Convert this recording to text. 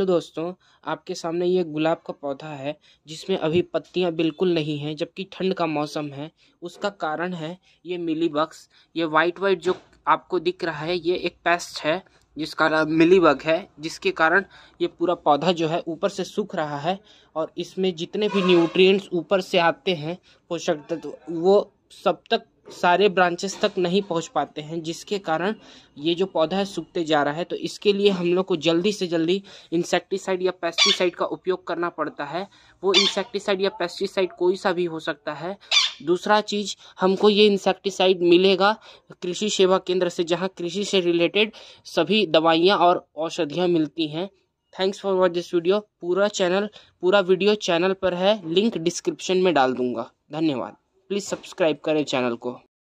तो दोस्तों आपके सामने ये गुलाब का पौधा है जिसमें अभी पत्तियां बिल्कुल नहीं हैं जबकि ठंड का मौसम है उसका कारण है ये मिली बग्स ये वाइट वाइट जो आपको दिख रहा है ये एक पेस्ट है जिसका नाम मिली बग है जिसके कारण ये पूरा पौधा जो है ऊपर से सूख रहा है और इसमें जितने भी न्यूट्रिएंट्स ऊपर से आते हैं पोषक तत्व वो सब तक सारे ब्रांचेस तक नहीं पहुंच पाते हैं जिसके कारण ये जो पौधा है सूखते जा रहा है तो इसके लिए हम लोग को जल्दी से जल्दी इंसेक्टिसाइड या पेस्टिसाइड का उपयोग करना पड़ता है वो इंसेक्टिसाइड या पेस्टिसाइड कोई सा भी हो सकता है दूसरा चीज हमको ये इंसेक्टिसाइड मिलेगा कृषि सेवा केंद्र से जहाँ कृषि से रिलेटेड सभी दवाइयाँ और औषधियाँ मिलती हैं thanks for watch this video पूरा चैनल पूरा वीडियो चैनल पर है लिंक डिस्क्रिप्शन में डाल दूंगा धन्यवाद प्लीज़ सब्सक्राइब करें चैनल को